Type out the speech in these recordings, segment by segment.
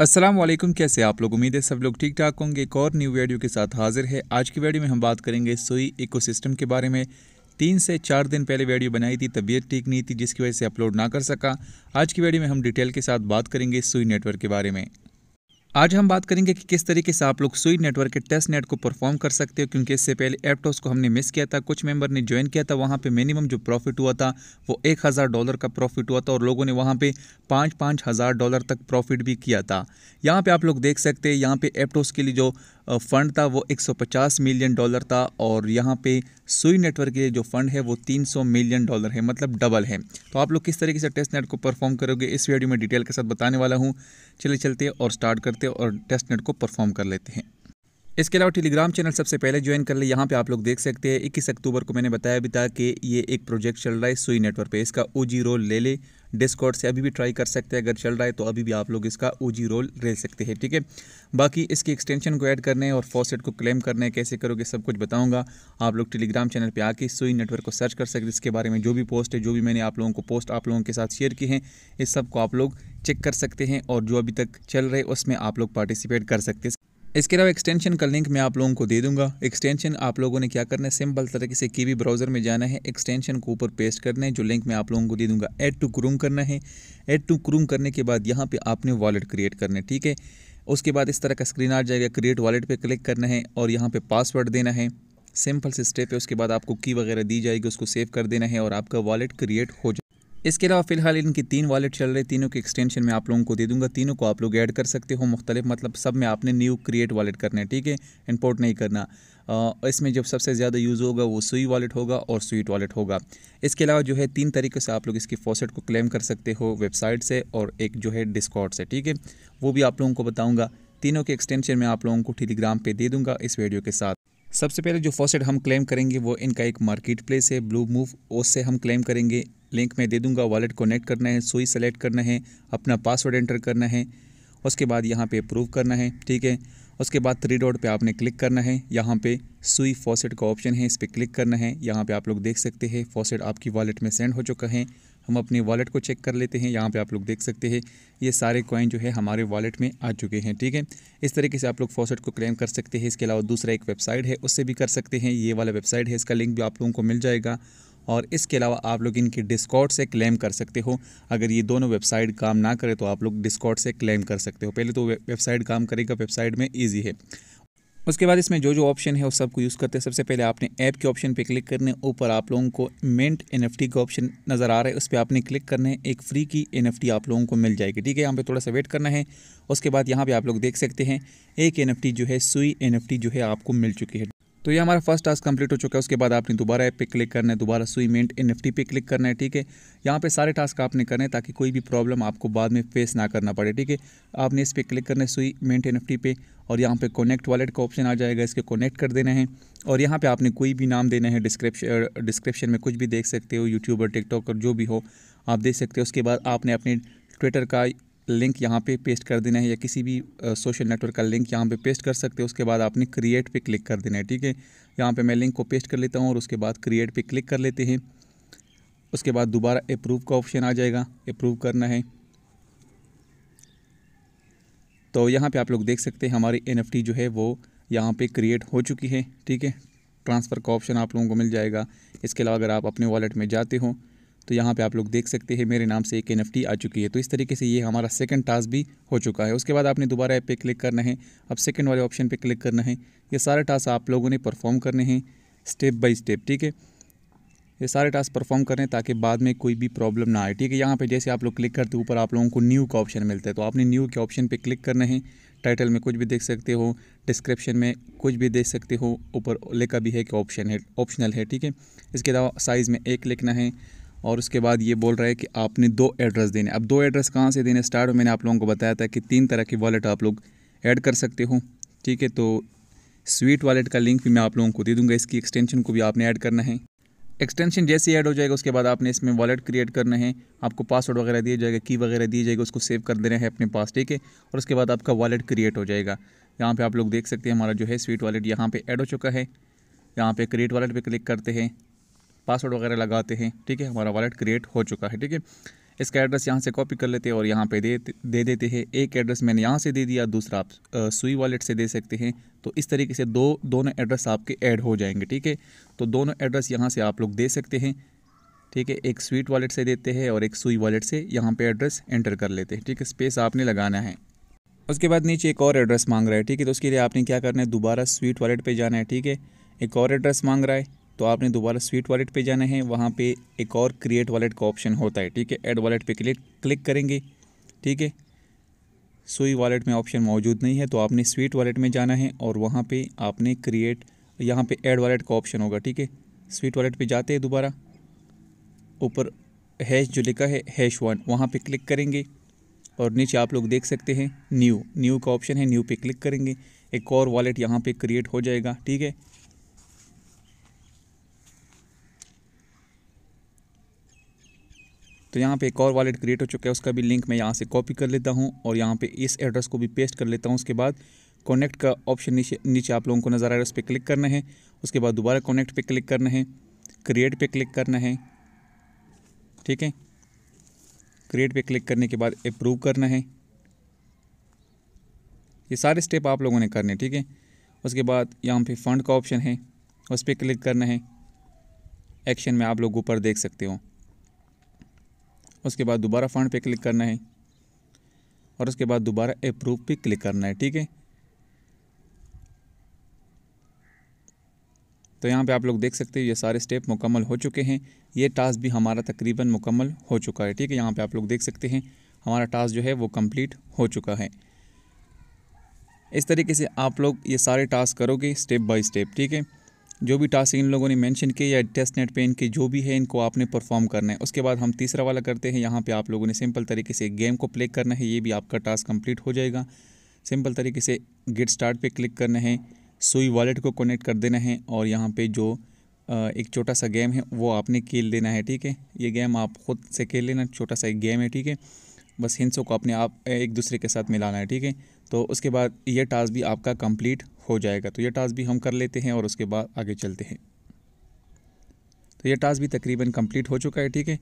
असलम कैसे आप लोग उम्मीद है सब लोग ठीक ठाक होंगे एक और न्यू वीडियो के साथ हाजिर है आज की वीडियो में हम बात करेंगे सोई इकोसिस्टम के बारे में तीन से चार दिन पहले वीडियो बनाई थी तबीयत ठीक नहीं थी जिसकी वजह से अपलोड ना कर सका आज की वीडियो में हम डिटेल के साथ बात करेंगे सुई नेटवर्क के बारे में आज हम बात करेंगे कि किस तरीके से आप लोग सुई नेटवर्क के टेस्ट नेट को परफॉर्म कर सकते हो क्योंकि इससे पहले एप्टोस को हमने मिस किया था कुछ मेंबर ने ज्वाइन किया था वहाँ पे मिनिमम जो प्रॉफिट हुआ था वो एक हज़ार डॉलर का प्रॉफिट हुआ था और लोगों ने वहाँ पे पाँच पाँच हज़ार डॉलर तक प्रॉफिट भी किया था यहाँ पर आप लोग देख सकते हैं यहाँ पर एप्टोस के लिए जो फ़ंड था वो एक मिलियन डॉलर था और यहाँ पर सुई नेटवर्क के लिए जो फ़ंड है वो तीन मिलियन डॉलर है मतलब डबल है तो आप लोग किस तरीके से टेस्ट नेट को परफॉर्म करोगे इस वीडियो में डिटेल के साथ बताने वाला हूँ चले चलते और स्टार्ट करते हैं और टेस्ट नेट को परफॉर्म कर लेते हैं इसके अलावा टेलीग्राम चैनल सबसे पहले ज्वाइन कर ले यहाँ पे आप लोग देख सकते हैं इक्कीस अक्टूबर को मैंने बताया भी था कि ये एक प्रोजेक्ट चल रहा है सुई नेटवर्क पे इसका ओ जी रोल ले ले डिस्कॉर्ड से अभी भी ट्राई कर सकते हैं अगर चल रहा है तो अभी भी आप लोग इसका ओ जी रोल ले सकते हैं ठीक है बाकी इसकी एक्सटेंशन को ऐड करने और फॉसेट को क्लेम करने कैसे करोगे सब कुछ बताऊँगा आप लोग टेलीग्राम चैनल पर आके सुई नेटवर्क को सर्च कर सकते इसके बारे में जो भी पोस्ट है जो भी मैंने आप लोगों को पोस्ट आप लोगों के साथ शेयर की हैं इस सबको आप लोग चेक कर सकते हैं और जो अभी तक चल रहे उसमें आप लोग पार्टिसिपेट कर सकते हैं इसके अलावा एक्सटेंशन का लिंक मैं आप लोगों को दे दूंगा एक्सटेंशन आप लोगों ने क्या करना है सिंपल तरीके से भी ब्राउज़र में जाना है एक्सटेंशन को ऊपर पेस्ट करना है जो लिंक मैं आप लोगों को दे दूंगा ऐड टू क्रूम करना है ऐड टू क्रूम करने के बाद यहाँ पे आपने वॉलेट क्रिएट करना है ठीक है उसके बाद इस तरह का स्क्रीन आ जाएगा क्रिएट वॉलेट पर क्लिक करना है और यहाँ पर पासवर्ड देना है सिंपल से स्टेप है उसके बाद आपको की वगैरह दी जाएगी उसको सेव कर देना है और आपका वॉलेट क्रिएट हो जाए इसके अलावा फिलहाल इनकी तीन वॉलेट चल रही तीनों के एक्सटेंशन मैं आप लोगों को दे दूंगा तीनों को आप लोग ऐड कर सकते हो मुख्तलिफ मतलब सब में आपने न्यू क्रिएट वॉलेट करना है ठीक है इंपोर्ट नहीं करना इसमें जब सबसे ज़्यादा यूज़ होगा वो सुई वॉलेट होगा और स्वीट वॉलेट होगा इसके अलावा जो है तीन तरीक़े से आप लोग इसकी फॉसेट को क्लेम कर सकते हो वेबसाइट से और एक जो है डिस्कॉट से ठीक है वो भी आप लोगों को बताऊँगा तीनों के एक्सटेंशन मैं आप लोगों को टेलीग्राम पर दे दूँगा इस वीडियो के साथ सबसे पहले जो फॉसेट हम क्लेम करेंगे वो इनका एक मार्केट प्लेस है ब्लू मूव उससे हम क्लेम करेंगे लिंक मैं दे दूंगा वॉलेट कोनेक्ट करना है सुई सेलेक्ट करना है अपना पासवर्ड एंटर करना है उसके बाद यहाँ पे अप्रूव करना है ठीक है उसके बाद थ्री डॉट पे आपने क्लिक करना है यहाँ पे सुई फॉसेट का ऑप्शन है इस पर क्लिक करना है यहाँ पे आप लोग देख सकते हैं फॉसेट आपकी वॉलेट में सेंड हो चुका है हम अपने वॉलेट को चेक कर लेते हैं यहाँ पे आप लोग देख सकते हैं ये सारे कॉइन जो है हमारे वॉलेट में आ चुके हैं ठीक है इस तरीके से आप लोग फॉसेट को क्लेम कर सकते हैं इसके अलावा दूसरा एक वेबसाइट है उससे भी कर सकते हैं ये वाला वेबसाइट है इसका लिंक भी आप लोगों को मिल जाएगा और इसके अलावा आप लोग इनकी डिस्कॉट से क्लेम कर सकते हो अगर ये दोनों वेबसाइट काम ना करे तो आप लोग डिस्कॉट से क्लेम कर सकते हो पहले तो वेबसाइट काम करेगा वेबसाइट में ईजी है उसके बाद इसमें जो जो ऑप्शन है वो सबको यूज़ करते हैं सबसे पहले आपने ऐप के ऑप्शन पे क्लिक करने ऊपर आप लोगों को मिंट एन का ऑप्शन नज़र आ रहा है उस पर आपने क्लिक करना है एक फ्री की एन आप लोगों को मिल जाएगी ठीक है यहाँ पे थोड़ा सा वेट करना है उसके बाद यहाँ पे आप लोग देख सकते हैं एक एन जो है सुई एन जो है आपको मिल चुकी है तो ये हमारा फर्स्ट टास्क कंप्लीट हो चुका है उसके बाद आपने दोबारा ऐप पे क्लिक करना है दोबारा सुई मेंट एन एफ पे क्लिक करना है ठीक है यहाँ पे सारे टास्क आपने करने हैं ताकि कोई भी प्रॉब्लम आपको बाद में फेस ना करना पड़े ठीक है आपने इस पर क्लिक करना है सुई मेंट एन पे और यहाँ पे कनेक्ट वॉलेट का ऑप्शन आ जाएगा इसके कनेक्ट कर देना है और यहाँ पर आपने कोई भी नाम देना है डिस्क्रिप्शन डिस्क्रिप्शन में कुछ भी देख सकते हो यूट्यूबर टिकटॉकर जो भी हो आप देख सकते हो उसके बाद आपने अपने ट्विटर का लिंक यहाँ पे पेस्ट कर देना है या किसी भी सोशल नेटवर्क का लिंक यहाँ पे पेस्ट कर सकते हो उसके बाद आपने क्रिएट पे क्लिक कर देना है ठीक है यहाँ पे मैं लिंक को पेस्ट कर लेता हूँ और उसके बाद क्रिएट पे क्लिक कर लेते हैं उसके बाद दोबारा अप्रूव का ऑप्शन आ जाएगा अप्रूव करना है तो यहाँ पर आप लोग देख सकते हैं हमारी एन जो है वो यहाँ पर क्रिएट हो चुकी है ठीक है ट्रांसफ़र का ऑप्शन आप लोगों को मिल जाएगा इसके अलावा अगर आप अपने वॉलेट में जाते हो तो यहाँ पे आप लोग देख सकते हैं मेरे नाम से एक एन आ चुकी है तो इस तरीके से ये हमारा सेकंड टास्क भी हो चुका है उसके बाद आपने दोबारा ऐप पे क्लिक करना है अब सेकंड वाले ऑप्शन पे क्लिक करना है ये सारे टास्क आप लोगों ने परफॉर्म करने हैं स्टेप बाई स्टेप ठीक है ये सारे टास्क परफॉर्म करें ताकि बाद में कोई भी प्रॉब्लम ना आए ठीक है यहाँ पर जैसे आप लोग क्लिक करते ऊपर आप लोगों को न्यू का ऑप्शन मिलता है तो आपने न्यू के ऑप्शन पर क्लिक करना है टाइटल में कुछ भी देख सकते हो डिस्क्रिप्शन में कुछ भी देख सकते हो ऊपर लिखा भी है कि ऑप्शन है ऑप्शनल है ठीक है इसके अलावा साइज़ में एक लिखना है और उसके बाद ये बोल रहा है कि आपने दो एड्रेस देने अब दो एड्रेस कहाँ से देने स्टार्ट मैंने आप लोगों को बताया था कि तीन तरह की वॉलेट आप लोग ऐड कर सकते हो ठीक है तो स्वीट वॉलेट का लिंक भी मैं आप लोगों को दे दूंगा इसकी एक्सटेंशन को भी आपने ऐड करना है एक्सटेंशन जैसे ऐड हो जाएगा उसके बाद आपने इसमें वॉलेट क्रिएट करना है आपको पासवर्ड वगैरह दिया जाएगा की वगैरह दी जाएगी उसको सेव कर देना है अपने पास ठीक है और उसके बाद आपका वॉलेट क्रिएट हो जाएगा यहाँ पे आप लोग देख सकते हैं हमारा जो है स्वीट वॉलेट यहाँ पे ऐड हो चुका है यहाँ पे क्रिएट वॉलेट पे क्लिक करते हैं पासवर्ड वगैरह लगाते हैं ठीक है हमारा वॉलेट क्रिएट हो चुका है ठीक है इसका एड्रेस यहाँ से कॉपी कर लेते हैं और यहाँ पे दे दे देते हैं एक एड्रेस मैंने यहाँ से दे दिया दूसरा आप सुई वॉलेट से दे सकते हैं तो इस तरीके से दो दोनों एड्रेस आपके ऐड हो जाएंगे ठीक है तो दोनों एड्रेस यहाँ से आप लोग दे सकते हैं ठीक है एक स्वीट वॉलेट से देते हैं और एक सुई वॉलेट से यहाँ पर एड्रेस एंटर कर लेते हैं ठीक है स्पेस आपने लगाना है उसके बाद नीचे एक और एड्रेस मांग रहा है ठीक है तो उसके लिए आपने क्या करना है दोबारा स्वीट वॉलेट पर जाना है ठीक है एक और एड्रेस मांग रहा है तो आपने दोबारा स्वीट वॉलेट पे जाना है वहाँ पे एक और क्रिएट वॉलेट का ऑप्शन होता है ठीक है ऐड वॉलेट पे क्लिक क्लिक करेंगे ठीक है सुई वॉलेट में ऑप्शन मौजूद नहीं है तो आपने स्वीट वॉलेट में जाना है और वहाँ पे आपने क्रिएट यहाँ पे ऐड वॉलेट का ऑप्शन होगा ठीक है स्वीट वॉलेट पे जाते हैं दोबारा ऊपर हैश जो लिखा है हैश वन वहाँ पर क्लिक करेंगे और नीचे आप लोग देख सकते हैं न्यू न्यू का ऑप्शन है न्यू पे क्लिक करेंगे एक और वॉलेट यहाँ पर क्रिएट हो जाएगा ठीक है तो यहाँ पे एक और वॉलेट क्रिएट हो चुका है उसका भी लिंक मैं यहाँ से कॉपी कर लेता हूँ और यहाँ पे इस एड्रेस को भी पेस्ट कर लेता हूँ उसके बाद कनेक्ट का ऑप्शन नीचे नीचे आप लोगों को नज़र आ रहा है उस पर क्लिक करना है उसके बाद दोबारा कनेक्ट पे क्लिक करना है क्रिएट पे क्लिक करना है ठीक है क्रिएट पे क्लिक करने के बाद अप्रूव करना है ये सारे स्टेप आप लोगों ने करने ठीक है उसके बाद यहाँ पे फंड का ऑप्शन है उस पर क्लिक करना है एक्शन में आप लोग ऊपर देख सकते हो उसके बाद दोबारा फंड पे क्लिक करना है और उसके बाद दोबारा अप्रूव पे क्लिक करना है ठीक है तो यहाँ पे आप लोग देख सकते हैं ये सारे स्टेप मुकम्मल हो चुके हैं ये टास्क भी हमारा तकरीबन मुकम्मल हो चुका है ठीक है यहाँ पे आप लोग देख सकते हैं हमारा टास्क जो है वो कंप्लीट हो चुका है इस तरीके से आप लोग ये सारे टास्क करोगे स्टेप बाय स्टेप ठीक है जो भी टास्क इन लोगों ने मेंशन किए या टेस्ट नेट पे इनके जो भी है इनको आपने परफॉर्म करना है उसके बाद हम तीसरा वाला करते हैं यहाँ पे आप लोगों ने सिंपल तरीके से गेम को प्ले करना है ये भी आपका टास्क कंप्लीट हो जाएगा सिंपल तरीके से गेट स्टार्ट पे क्लिक करना है सुई वॉलेट को कनेक्ट कर देना है और यहाँ पर जो एक छोटा सा गेम है वो आपने खेल देना है ठीक है ये गेम आप खुद से खेल लेना छोटा सा एक गेम है ठीक है बस हिंसों को अपने आप एक दूसरे के साथ मिलाना है ठीक है तो उसके बाद ये टास्क भी आपका कंप्लीट हो जाएगा तो ये टास्क भी हम कर लेते हैं और उसके बाद आगे चलते हैं तो ये टास्क भी तकरीबन कंप्लीट हो चुका है ठीक है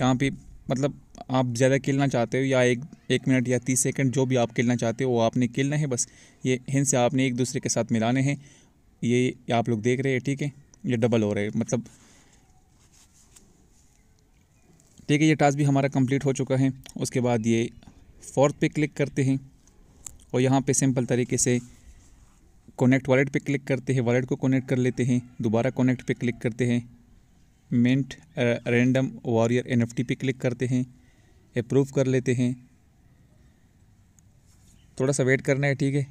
यहाँ पे मतलब आप ज़्यादा खेलना चाहते हो या एक एक मिनट या तीस सेकेंड जो भी आप खेलना चाहते हो वो आपने खेलना है बस ये हिंस आपने एक दूसरे के साथ मिलाने हैं ये आप लोग देख रहे हैं ठीक है ये डबल हो रहे हैं मतलब ठीक है ये टास्क भी हमारा कंप्लीट हो चुका है उसके बाद ये फोर्थ पे क्लिक करते हैं और यहाँ पे सिंपल तरीके से कनेक्ट वॉलेट पे क्लिक करते हैं वॉलेट को कनेक्ट कर लेते हैं दोबारा कनेक्ट पे क्लिक करते हैं mint random warrior N F पे क्लिक करते हैं अप्रूव कर लेते हैं थोड़ा सा वेट करना है ठीक है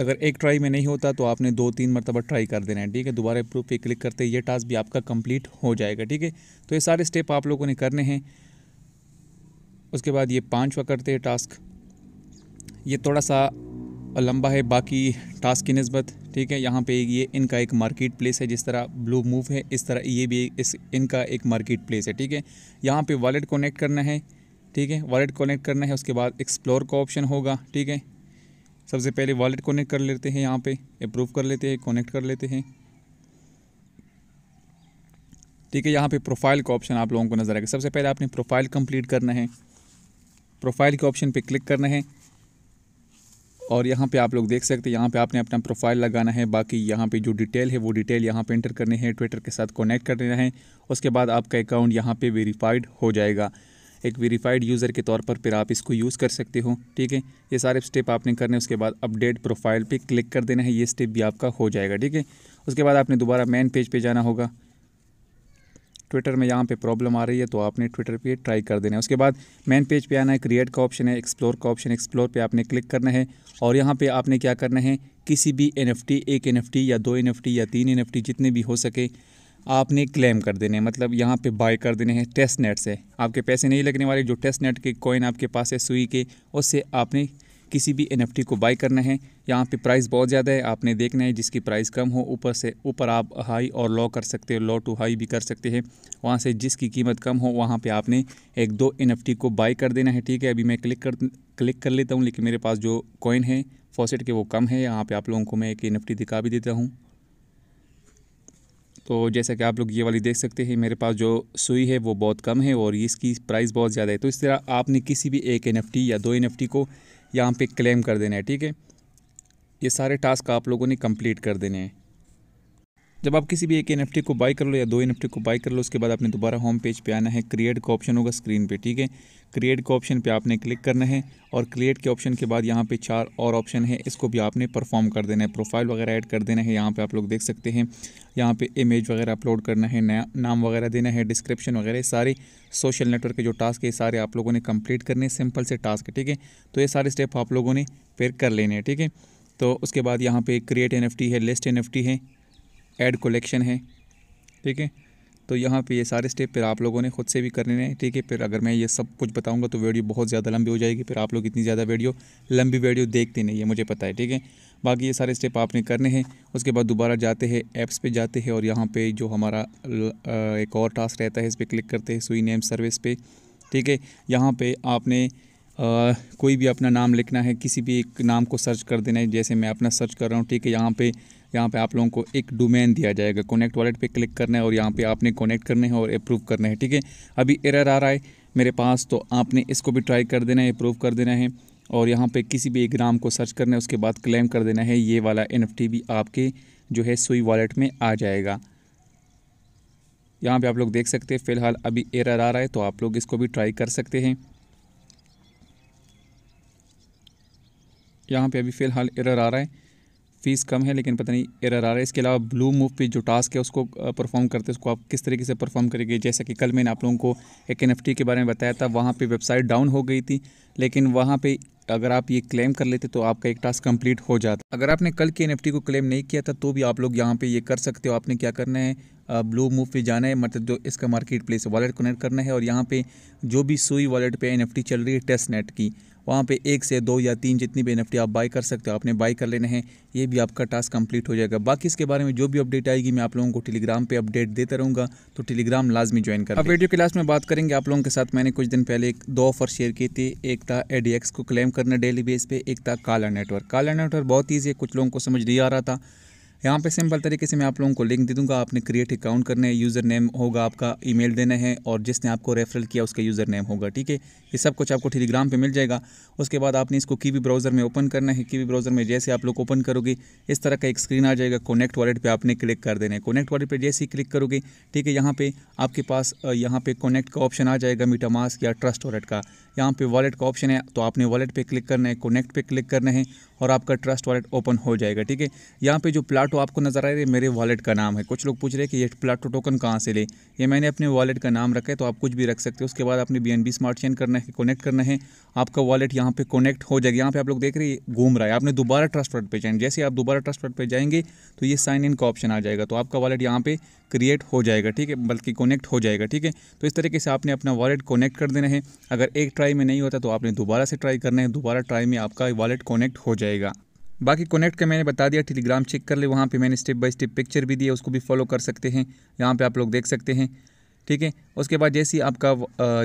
अगर एक ट्राई में नहीं होता तो आपने दो तीन मरतबा ट्राई कर देना है ठीक है दोबारा प्रूफ पे क्लिक करते ये टास्क भी आपका कंप्लीट हो जाएगा ठीक है तो ये सारे स्टेप आप लोगों ने करने हैं उसके बाद ये पाँचवा करते हैं टास्क ये थोड़ा सा लंबा है बाकी टास्क की नस्बत ठीक है यहाँ पे ये इनका एक मार्केट प्लेस है जिस तरह ब्लू मूव है इस तरह ये भी इस इनका एक मार्केट प्लेस है ठीक है यहाँ पे वॉलेट कनेक्ट करना है ठीक है वॉलेट कनेक्ट करना है उसके बाद एक्सप्लोर का ऑप्शन होगा ठीक है सबसे पहले वॉलेट कनेक्ट कर लेते हैं यहाँ पे अप्रूव कर लेते हैं कनेक्ट कर लेते हैं ठीक है यहाँ पे प्रोफाइल का ऑप्शन आप लोगों को नज़र आएगा सबसे पहले आपने प्रोफाइल कंप्लीट करना है प्रोफाइल के ऑप्शन पे क्लिक करना है और यहाँ पे आप लोग देख सकते हैं यहाँ पे आपने अपना प्रोफाइल लगाना है बाकी यहाँ पे जो डिटेल है वो डिटेल यहाँ पे इंटर करने हैं ट्विटर के साथ कनेक्ट कर देना है उसके बाद आपका अकाउंट यहाँ पे वेरीफाइड हो जाएगा एक वेरीफाइड यूज़र के तौर पर फिर आप इसको यूज़ कर सकते हो ठीक है ये सारे स्टेप आपने करने उसके बाद अपडेट प्रोफाइल पे क्लिक कर देना है ये स्टेप भी आपका हो जाएगा ठीक है उसके बाद आपने दोबारा मेन पेज पे जाना होगा ट्विटर में यहाँ पे प्रॉब्लम आ रही है तो आपने ट्विटर पे ट्राई कर देना है उसके बाद मेन पेज पे आना है क्रिएट का ऑप्शन है एक्सप्लोर का ऑप्शन एक्सप्लोर पे आपने क्लिक करना है और यहाँ पे आपने क्या करना है किसी भी एन एक एन या दो एन या तीन एन जितने भी हो सके आपने क्लेम कर देने हैं मतलब यहाँ पे बाय कर देने हैं टेस्ट नेट से आपके पैसे नहीं लगने वाले जो टेस्ट नेट के कॉइन आपके पास है सुई के उससे आपने किसी भी एन को बाई करना है यहाँ पे प्राइस बहुत ज़्यादा है आपने देखना है जिसकी प्राइस कम हो ऊपर से ऊपर आप हाई और लो कर सकते हो लो टू हाई भी कर सकते हैं वहाँ से जिसकी कीमत कम हो वहाँ पे आपने एक दो एन को बाई कर देना है ठीक है अभी मैं क्लिक कर क्लिक कर लेता हूँ लेकिन मेरे पास जो कॉइन है फॉसेट के वो कम है यहाँ पर आप लोगों को मैं एक एन दिखा भी देता हूँ तो जैसा कि आप लोग ये वाली देख सकते हैं मेरे पास जो सुई है वो बहुत कम है और इसकी प्राइस बहुत ज़्यादा है तो इस तरह आपने किसी भी एक एन या दो एन को यहाँ पर क्लेम कर देना है ठीक है ये सारे टास्क आप लोगों ने कंप्लीट कर देने हैं जब आप किसी भी एक एन को बाई कर लो या दो एन को बाई कर लो उसके बाद आपने दोबारा होम पेज पे आना है क्रिएट का ऑप्शन होगा स्क्रीन पे ठीक है क्रिएट के ऑप्शन पे आपने क्लिक करना है और क्रिएट के ऑप्शन के बाद यहाँ पे चार और ऑप्शन है इसको भी आपने परफॉर्म कर देना है प्रोफाइल वगैरह ऐड कर देना है यहाँ पे आप लोग देख सकते हैं यहाँ पे इमेज वगैरह अपलोड करना है नया नाम वगैरह देना है डिस्क्रिप्शन वगैरह सारे सोशल नेटवर्क के जो टास्क है सारे आप लोगों ने कम्प्लीट करने सिंपल से टास्क ठीक है तो ये सारे स्टेप आप लोगों ने फिर कर लेने हैं ठीक है तो उसके बाद यहाँ पे क्रिएट एन है लिस्ट एन है ऐड कलेक्शन है ठीक है तो यहाँ पे ये सारे स्टेप फिर आप लोगों ने खुद से भी करने हैं ठीक है फिर अगर मैं ये सब कुछ बताऊँगा तो वीडियो बहुत ज़्यादा लंबी हो जाएगी फिर आप लोग इतनी ज़्यादा वीडियो लंबी वीडियो देखते नहीं है मुझे पता है ठीक है बाकी ये सारे स्टेप आपने करने हैं उसके बाद दोबारा जाते हैं ऐप्स पर जाते हैं और यहाँ पर जो हमारा एक और टास्क रहता है इस पर क्लिक करते हैं सुई नेम सर्विस पे ठीक है यहाँ पर आपने आ, कोई भी अपना नाम लिखना है किसी भी एक नाम को सर्च कर देना है जैसे मैं अपना सर्च कर रहा हूँ ठीक है यहाँ पे यहाँ पे आप लोगों को एक डोमेन दिया जाएगा कनेक्ट वॉलेट पे क्लिक करना है और यहाँ पे आपने कनेक्ट करने हैं और अप्रूव करना है ठीक है अभी एरर आ रहा है मेरे पास तो आपने इसको भी ट्राई कर देना है अप्रूव कर देना है और यहाँ पे किसी भी एक नाम को सर्च करना है उसके बाद क्लेम कर देना है ये वाला एन भी आपके जो है सुई वॉलेट में आ जाएगा यहाँ पर आप लोग देख सकते हैं फ़िलहाल अभी एरर आ रहा है तो आप लोग इसको भी ट्राई कर सकते हैं यहाँ पे अभी फ़िलहाल एरर आ रहा है फ़ीस कम है लेकिन पता नहीं एरर आ रहा है इसके अलावा ब्लू मूव पे जो टास्क है उसको परफॉर्म करते हैं उसको आप किस तरीके से परफॉर्म करेंगे जैसा कि कल मैंने आप लोगों को एक एन के बारे में बताया था वहाँ पर वेबसाइट डाउन हो गई थी लेकिन वहाँ पर अगर आप ये क्लेम कर लेते तो आपका एक टास्क कंप्लीट हो जाता अगर आपने कल के एन को क्लेम नहीं किया था तो भी आप लोग यहाँ पर ये कर सकते हो आपने क्या करना है ब्लू मूव पे जाना है मतलब जो इसका मार्केट प्लेस वॉलेट कनेक्ट करना है और यहाँ पे जो भी सुई वॉलेट पे एन चल रही है टेस्ट नेट की वहाँ पे एक से दो या तीन जितनी भी एन आप बाई कर सकते हो आपने बाई कर लेने हैं ये भी आपका टास्क कंप्लीट हो जाएगा बाकी इसके बारे में जो भी अपडेट आएगी मैं आप लोगों को टेलीग्राम पे अपडेट देता रहूँगा तो टेलीग्राम लाजमी ज्वाइन कर अब वीडियो के लास्ट में बात करेंगे आप लोगों के साथ मैंने कुछ दिन पहले एक दो ऑफर शेयर की थी एक था एडीएक्स को क्लेम करना डेली बेस पर एक था काला नेटवर्क काला नेटवर्क बहुत ईजी है कुछ लोगों को समझ नहीं आ रहा था यहाँ पे सिंपल तरीके से मैं आप लोगों को लिंक दे दूँगा आपने क्रिएट अकाउंट करने है यूज़र नेम होगा आपका ईमेल देना है और जिसने आपको रेफरल किया उसका यूज़र नेम होगा ठीक है ये सब कुछ आपको टेलीग्राम पर मिल जाएगा उसके बाद आपने इसको कीवी ब्राउज़र में ओपन करना है कीवी ब्राउज़र में जैसे आप लोग ओपन करोगे इस तरह का एक स्क्रीन आ जाएगा कोनेक्ट वॉलेट पर आपने क्लिक कर देना है कनेक्ट वॉलेट पर जैसे ही क्लिक करोगे ठीक है यहाँ पर आपके पास यहाँ पर कोनेक्ट का ऑप्शन आ जाएगा मीटामास्क या ट्रस्ट वॉलेट का यहाँ पर वॉलेट का ऑप्शन है तो आपने वॉलेट पर क्लिक करना है कोनेक्ट पर क्लिक करना है और आपका ट्रस्ट वॉलेट ओपन हो जाएगा ठीक है यहाँ पर जो प्लाट प्लाटो तो आपको नज़र आ रही है मेरे वॉलेट का नाम है कुछ लोग पूछ रहे हैं कि ये प्लाटो टोकन कहाँ से ले ये मैंने अपने वॉलेट का नाम रखा है तो आप कुछ भी रख सकते हो उसके बाद आपने बी स्मार्ट चेन करना है कनेक्ट करना है आपका वॉलेट यहाँ पे कनेक्ट हो जाएगा यहाँ पे आप लोग देख रहे हैं घूम रहा है आपने दोबारा ट्रस्ट वर्ड पे जाएंगे जैसे आप दोबारा ट्रस्ट वर्ड जाएंगे तो ये साइन इन का ऑप्शन आ जाएगा तो आपका वॉलेट यहाँ पर क्रिएट हो जाएगा ठीक है बल्कि कनेक्ट हो जाएगा ठीक है तो इस तरीके से आपने अपना वॉलेट कनेक्ट कर देना है अगर एक ट्राई में नहीं होता तो आपने दोबारा से ट्राई करना है दोबारा ट्राई में आपका वॉलेट कनेक्ट हो जाएगा बाकी कनेक्ट का मैंने बता दिया टेलीग्राम चेक कर ले वहाँ पे मैंने स्टेप बाय स्टेप पिक्चर भी दिया उसको भी फॉलो कर सकते हैं यहाँ पे आप लोग देख सकते हैं ठीक है उसके बाद जैसे ही आपका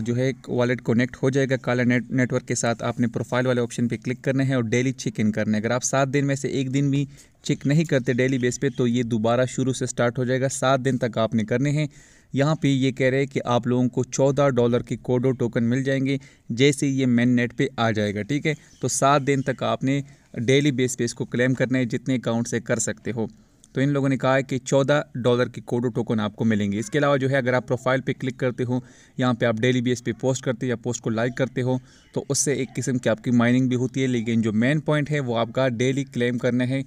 जो है वॉलेट कनेक्ट हो जाएगा काला नेट नेटवर्क के साथ आपने प्रोफाइल वाले ऑप्शन पे क्लिक करना है और डेली चेक इन करना है अगर आप सात दिन में से एक दिन भी चेक नहीं करते डेली बेस पे तो ये दोबारा शुरू से स्टार्ट हो जाएगा सात दिन तक आपने करने हैं यहाँ पे ये कह रहे हैं कि आप लोगों को चौदह डॉलर के कोडो टोकन मिल जाएंगे जैसे ये मेन नेट पर आ जाएगा ठीक है तो सात दिन तक आपने डेली बेस पे इसको क्लेम करना है जितने अकाउंट से कर सकते हो तो इन लोगों ने कहा है कि चौदह डॉलर के कोडो टोकन आपको मिलेंगे इसके अलावा जो है अगर आप प्रोफाइल पे क्लिक करते हो यहाँ पे आप डेली बेस पे पोस्ट करते हो या पोस्ट को लाइक करते हो तो उससे एक किस्म की आपकी माइनिंग भी होती है लेकिन जो मेन पॉइंट है वो आपका डेली क्लेम करना है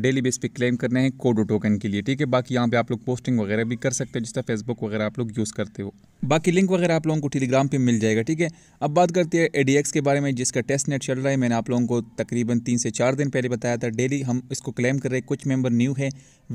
डेली बेस पे क्लेम करने हैं कोडो टोकन के लिए ठीक है बाकी यहाँ पे आप लोग पोस्टिंग वगैरह भी कर सकते हो जिस तरह फेसबुक वगैरह आप लोग यूज़ करते हो बाकी लिंक वगैरह आप लोगों को टेलीग्राम पे मिल जाएगा ठीक है अब बात करते हैं एडीएक्स के बारे में जिसका टेस्ट नेट चल रहा है मैंने आप लोगों को तकरीबन तीन से चार दिन पहले बताया था डेली हम इसको क्लेम कर रहे हैं कुछ मेंबर न्यू है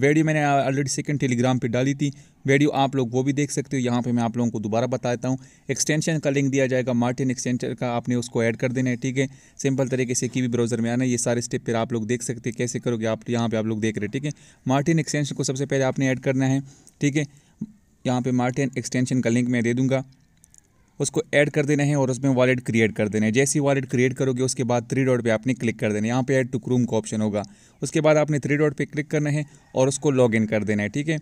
वीडियो मैंने ऑलरेडी सेकंड टेलीग्राम पर डाली थी वीडियो आप लोग वो भी देख सकते हो यहाँ पे मैं आप लोगों को दोबारा बता देता हूँ एक्सटेंशन का लिंक दिया जाएगा मार्टिन एक्सटेंशन का आपने उसको ऐड कर देना है ठीक है सिंपल तरीके से की भी ब्राउज़र में आना ये सारे स्टेप फिर आप लोग देख सकते हैं कैसे करोगे आप यहाँ पर आप लोग देख रहे ठीक है मार्टिन एक्सटेंशन को सबसे पहले आपने ऐड करना है ठीक है यहाँ पर मार्टिन एक्सटेंशन का लिंक मैं दे दूँगा उसको ऐड कर देना है और उसमें वॉलेट क्रिएट कर देना है जैसे ही वॉलेट क्रिएट करोगे उसके बाद थ्री डॉट पे आपने क्लिक कर देना है यहाँ पे ऐड टू क्रूम का ऑप्शन होगा उसके बाद आपने थ्री डॉट पे क्लिक करना है और उसको लॉग इन कर देना है ठीक है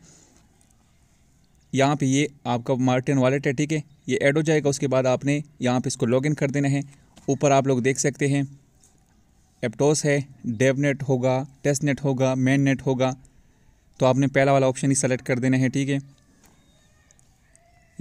यहाँ पे ये आपका मार्टिन वॉलेट है ठीक है ये ऐड हो जाएगा उसके बाद आपने यहाँ पे इसको लॉगिन कर देना है ऊपर आप लोग देख सकते हैं एप्टोस है डेवनेट होगा टेस्ट नेट होगा मेन नेट होगा तो आपने पहला वाला ऑप्शन ही सेलेक्ट कर देना है ठीक है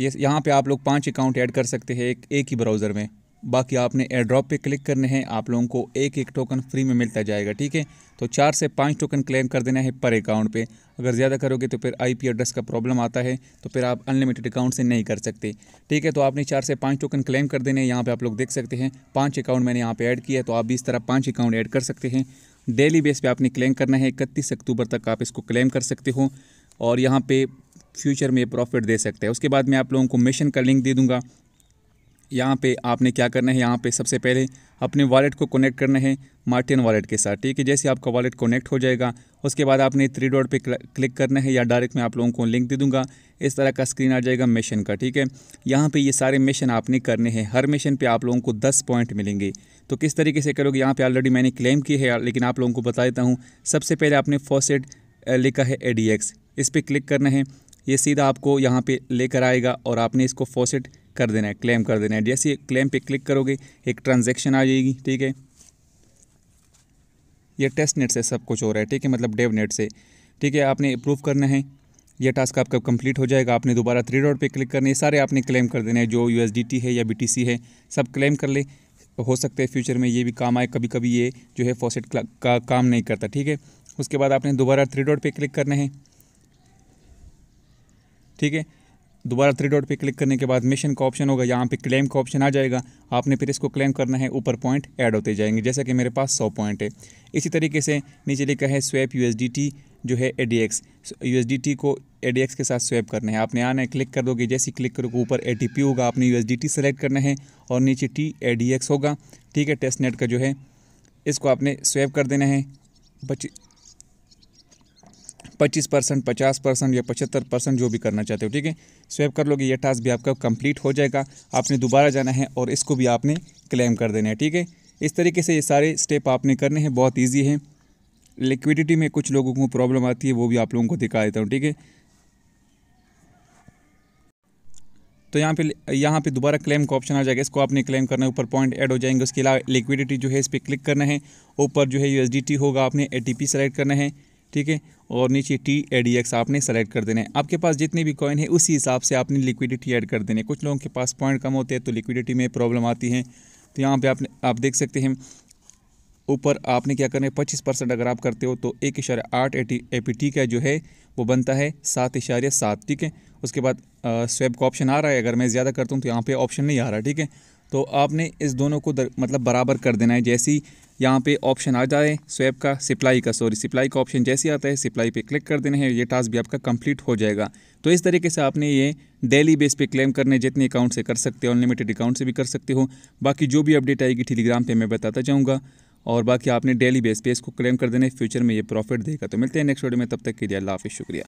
ये यहाँ पे आप लोग पांच अकाउंट ऐड कर सकते हैं एक एक ही ब्राउज़र में बाकी आपने एयर ड्रॉप पर क्लिक करने हैं आप लोगों को एक एक टोकन फ्री में मिलता जाएगा ठीक है तो चार से पाँच टोकन क्लेम कर देना है पर अकाउंट पे अगर ज़्यादा करोगे तो फिर आईपी एड्रेस का प्रॉब्लम आता है तो फिर आप अनलिमिटेड अकाउंट से नहीं कर सकते ठीक है तो आपने चार से पाँच टोकन क्लेम कर देने यहाँ पर आप लोग देख सकते हैं पाँच अकाउंट मैंने यहाँ पर ऐड किया है तो आप भी इस तरह पाँच अकाउंट ऐड कर सकते हैं डेली बेस पे आपने क्लेम करना है इकतीस अक्टूबर तक आप इसको क्लेम कर सकते हो और यहाँ पे फ्यूचर में प्रॉफिट दे सकते हैं उसके बाद मैं आप लोगों को मिशन का लिंक दे दूंगा यहाँ पे आपने क्या करना है यहाँ पे सबसे पहले अपने वॉलेट को कनेक्ट करना है मार्टिन वॉलेट के साथ ठीक है जैसे आपका वॉलेट कनेक्ट हो जाएगा उसके बाद आपने थ्री डॉट पे क्लिक करना है या डायरेक्ट मैं आप लोगों को लिंक दे दूंगा इस तरह का स्क्रीन आ जाएगा मिशन का ठीक है यहाँ पे ये सारे मिशन आपने करने हैं हर मिशन पर आप लोगों को दस पॉइंट मिलेंगे तो किस तरीके से करोगे यहाँ पर ऑलरेडी मैंने क्लेम की है लेकिन आप लोगों को बता देता हूँ सबसे पहले आपने फोसेट लिखा है ए इस पर क्लिक करना है ये सीधा आपको यहाँ पर लेकर आएगा और आपने इसको फोसेट कर देना है क्लेम कर देना है जैसे क्लेम पे क्लिक करोगे एक ट्रांजैक्शन आ जाएगी ठीक है यह टेस्ट नेट से सब कुछ हो रहा है ठीक है मतलब डेव नेट से ठीक है आपने अप्रूव करना है यह टास्क आपका कंप्लीट हो जाएगा आपने दोबारा थ्री डॉट पे क्लिक करने सारे आपने क्लेम कर देने हैं जो यू है या बी है सब क्लेम कर ले हो सकते हैं फ्यूचर में ये भी काम आए कभी कभी ये जो है फॉसेट का, का काम नहीं करता ठीक है उसके बाद आपने दोबारा थ्री डॉट पे क्लिक करना है ठीक है दोबारा थ्री डॉट पे क्लिक करने के बाद मिशन का ऑप्शन होगा यहाँ पे क्लेम का ऑप्शन आ जाएगा आपने फिर इसको क्लेम करना है ऊपर पॉइंट ऐड होते जाएंगे जैसा कि मेरे पास सौ पॉइंट है इसी तरीके से नीचे लिखा है स्वैप यू जो है A D X U S D T को ए डी एक्स के साथ स्वैप करना है आपने आना है क्लिक कर दोगे जैसे क्लिक करोगे ऊपर ए टी पी होगा आपने U S D T select करना है और नीचे टी ए डी एक्स होगा ठीक है टेस्ट नेट का जो है इसको आपने स्वैप कर देना है बच पच्चीस परसेंट पचास परसेंट या पचहत्तर परसेंट जो भी करना चाहते हो ठीक है स्वैप कर लोगे ये टास्क भी आपका कंप्लीट हो जाएगा आपने दोबारा जाना है और इसको भी आपने क्लेम कर देना है ठीक है इस तरीके से ये सारे स्टेप आपने करने हैं बहुत ईजी है लिक्विडिटी में कुछ लोगों को प्रॉब्लम आती है वो भी आप लोगों को दिखा देता हूँ ठीक है तो यहाँ पे यहाँ पे दोबारा क्लेम का ऑप्शन आ जाएगा इसको आपने क्लेम करना है ऊपर पॉइंट ऐड हो जाएंगे उसके अलावा लिक्विडिटी जो है इस पर क्लिक करना है ऊपर जो है यू होगा आपने ए टी सेलेक्ट करना है ठीक है और नीचे टी ए डी एक्स आपने सेलेक्ट कर देना है आपके पास जितने भी कॉइन है उसी हिसाब से आपने लिक्विडिटी ऐड कर देने कुछ लोगों के पास पॉइंट कम होते हैं तो लिक्विडिटी में प्रॉब्लम आती है तो यहाँ पे आपने आप देख सकते हैं ऊपर आपने क्या करना है पच्चीस परसेंट अगर आप करते हो तो एक इशारा आठ ए पी टी का जो है वो बनता है सात इशारे सात ठीक है उसके बाद स्वेब का ऑप्शन आ रहा है अगर मैं ज़्यादा करता हूँ तो यहाँ पे ऑप्शन नहीं आ रहा ठीक है तो आपने इस दोनों को दर, मतलब बराबर कर देना है जैसी यहाँ पे ऑप्शन आ जाए स्वैप का सिप्लाई का सॉरी सिप्लाई का ऑप्शन जैसे आता है सिप्लाई पे क्लिक कर देना है ये टास्क भी आपका कंप्लीट हो जाएगा तो इस तरीके से आपने ये डेली बेस पे क्लेम करने जितने अकाउंट से कर सकते हो अनलिमिटेड अकाउंट से भी कर सकते हो बाकी जो भी अपडेट आएगी टेलीग्राम पर मैं बताता जाऊँगा और बाकी आपने डेली बेस पे इसको क्लेम कर देना फ्यूचर में ये प्रॉफिट देगा तो मिलते हैं नेक्स्ट वीडियो में तब तक के लिए अल्लाह हाफिज़ शुक्रिया